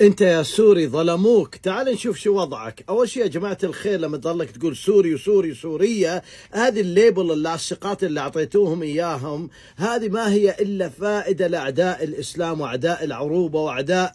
انت يا سوري ظلموك تعال نشوف شو وضعك اول شيء يا جماعه الخير لما تضلك تقول سوري وسوري سوريه هذه الليبل اللاصقات اللي اعطيتوهم اياهم هذه ما هي الا فائده لاعداء الاسلام واعداء العروبه واعداء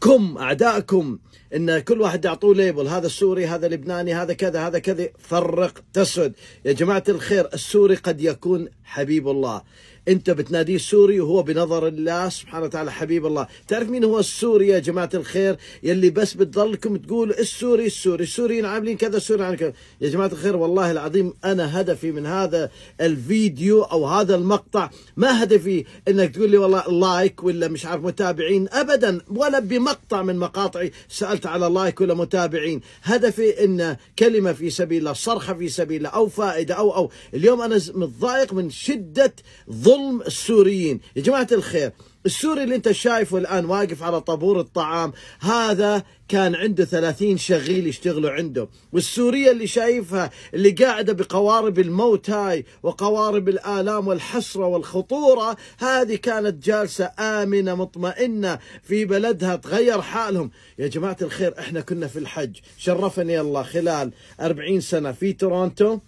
كم اعدائكم ان كل واحد يعطوه ليبل هذا السوري هذا لبناني هذا كذا هذا كذا فرق تسد يا جماعه الخير السوري قد يكون حبيب الله انت بتناديه سوري وهو بنظر الله سبحانه وتعالى حبيب الله تعرف مين هو السوري يا جماعه الخير يلي بس بتضلكم تقولوا السوري السوري السوريين عاملين كذا السوري عاملين كذا يا جماعه الخير والله العظيم انا هدفي من هذا الفيديو او هذا المقطع ما هدفي انك تقول لي والله لايك ولا مش عارف متابعين ابدا ولا بمقطع من مقاطعي سالت على لايك ولا متابعين هدفي ان كلمه في سبيل الله صرخه في سبيل الله او فائده او او اليوم انا متضايق من شده ظلم ظلم السوريين يا جماعة الخير السوري اللي انت شايفه الآن واقف على طابور الطعام هذا كان عنده ثلاثين شغيل يشتغلوا عنده والسورية اللي شايفها اللي قاعدة بقوارب الموت هاي وقوارب الآلام والحسرة والخطورة هذه كانت جالسة آمنة مطمئنة في بلدها تغير حالهم يا جماعة الخير احنا كنا في الحج شرفني الله خلال أربعين سنة في تورونتو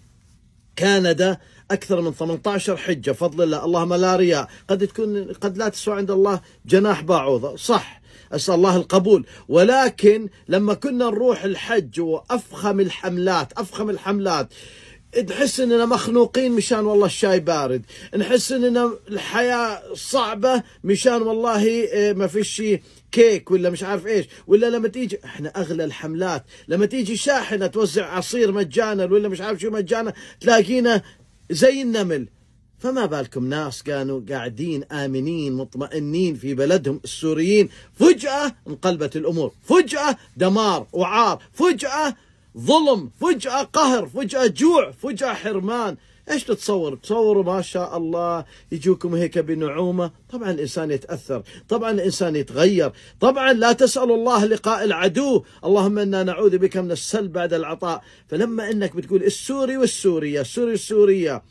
كندا أكثر من 18 حجة فضل الله اللهم لا رياء قد تكون قد لا تسوى عند الله جناح بعوضة صح أسأل الله القبول ولكن لما كنا نروح الحج وأفخم الحملات أفخم الحملات تحس اننا مخنوقين مشان والله الشاي بارد نحس اننا الحياه صعبه مشان والله إيه، ما فيش كيك ولا مش عارف ايش ولا لما تيجي احنا اغلى الحملات لما تيجي شاحنه توزع عصير مجانا ولا مش عارف شو مجانا تلاقينا زي النمل فما بالكم ناس كانوا قاعدين آمنين مطمئنين في بلدهم السوريين فجأة انقلبت الأمور فجأة دمار وعار فجأة ظلم فجأة قهر فجأة جوع فجأة حرمان ايش تتصور؟ تصوروا ما شاء الله يجوكم هيك بنعومه، طبعا الانسان يتاثر، طبعا الانسان يتغير، طبعا لا تسال الله لقاء العدو، اللهم انا نعوذ بك من السلب بعد العطاء، فلما انك بتقول السوري والسوريه، السوري والسوريه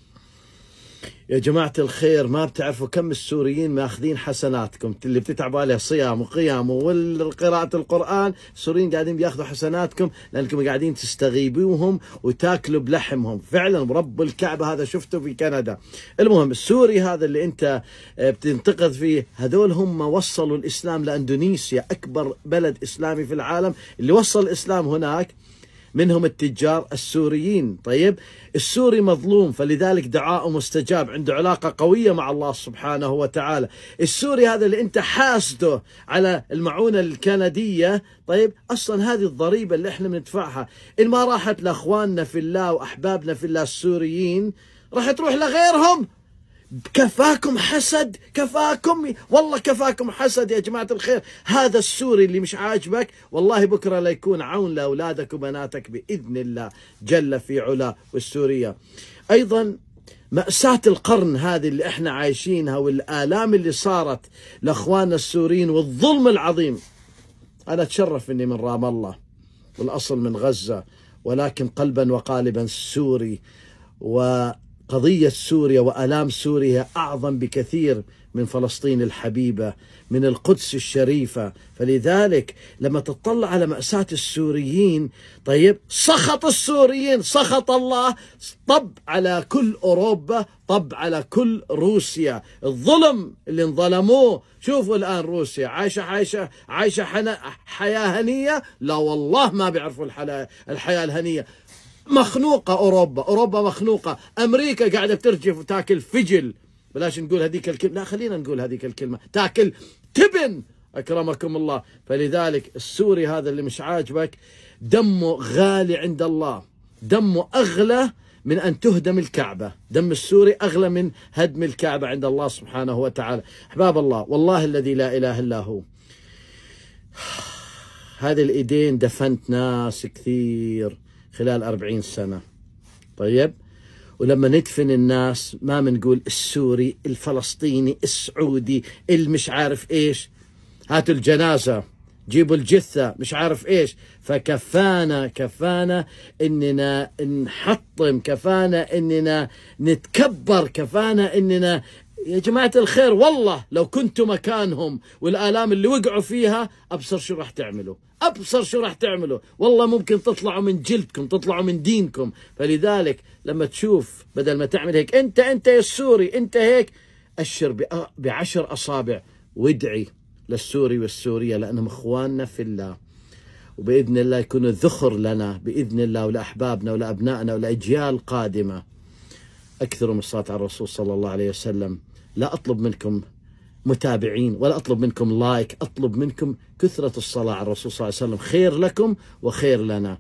يا جماعة الخير ما بتعرفوا كم السوريين ماخذين حسناتكم اللي بتتعب عليه صيام وقيام وقراءة القرآن السوريين قاعدين بياخذوا حسناتكم لأنكم قاعدين تستغيبوهم وتاكلوا بلحمهم فعلا رب الكعبة هذا شفته في كندا المهم السوري هذا اللي أنت آه، بتنتقد فيه هذول هم وصلوا الإسلام لأندونيسيا أكبر بلد إسلامي في العالم اللي وصل الإسلام هناك منهم التجار السوريين طيب السوري مظلوم فلذلك دعاءه مستجاب عنده علاقة قوية مع الله سبحانه وتعالى السوري هذا اللي أنت حاسده على المعونة الكندية طيب أصلا هذه الضريبة اللي احنا بندفعها إن ما راحت لأخواننا في الله وأحبابنا في الله السوريين راح تروح لغيرهم كفاكم حسد كفاكم والله كفاكم حسد يا جماعة الخير هذا السوري اللي مش عاجبك والله بكرة لا يكون عون لأولادك وبناتك بإذن الله جل في علا والسورية أيضا مأساة القرن هذه اللي احنا عايشينها والآلام اللي صارت لأخواننا السوريين والظلم العظيم أنا أتشرف أني من رام الله والأصل من غزة ولكن قلبا وقالبا سوري و قضية سوريا وآلام سوريا أعظم بكثير من فلسطين الحبيبة من القدس الشريفة فلذلك لما تطلع على مأساة السوريين طيب سخط السوريين سخط الله طب على كل أوروبا طب على كل روسيا الظلم اللي انظلموه شوفوا الآن روسيا عايشة عايشة عايشة حياة هنية لا والله ما بيعرفوا الحياة الهنية مخنوقه اوروبا اوروبا مخنوقه امريكا قاعده بترجف وتاكل فجل بلاش نقول هذيك الكلمه لا خلينا نقول هذيك الكلمه تاكل تبن اكرمكم الله فلذلك السوري هذا اللي مش عاجبك دمه غالي عند الله دمه اغلى من ان تهدم الكعبه، دم السوري اغلى من هدم الكعبه عند الله سبحانه وتعالى، احباب الله والله الذي لا اله الا هو. هذه الايدين دفنت ناس كثير خلال أربعين سنة طيب ولما ندفن الناس ما بنقول السوري الفلسطيني السعودي المش عارف إيش هاتوا الجنازة جيبوا الجثة مش عارف إيش فكفانا كفانا إننا نحطم كفانا إننا نتكبر كفانا إننا يا جماعة الخير والله لو كنتوا مكانهم والآلام اللي وقعوا فيها أبصر شو راح تعملوا أبصر شو راح تعملوا والله ممكن تطلعوا من جلدكم تطلعوا من دينكم فلذلك لما تشوف بدل ما تعمل هيك أنت أنت يا السوري أنت هيك أشر بعشر أصابع وادعي للسوري والسورية لأنهم إخواننا في الله وبإذن الله يكونوا ذخر لنا بإذن الله ولأحبابنا ولأبنائنا ولأجيال قادمة أكثروا من الصلاة على الرسول صلى الله عليه وسلم لا أطلب منكم متابعين ولا أطلب منكم لايك أطلب منكم كثرة الصلاة على الرسول صلى الله عليه وسلم خير لكم وخير لنا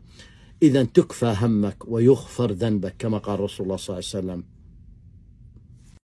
إذا تكفى همك ويغفر ذنبك كما قال رسول الله صلى الله عليه وسلم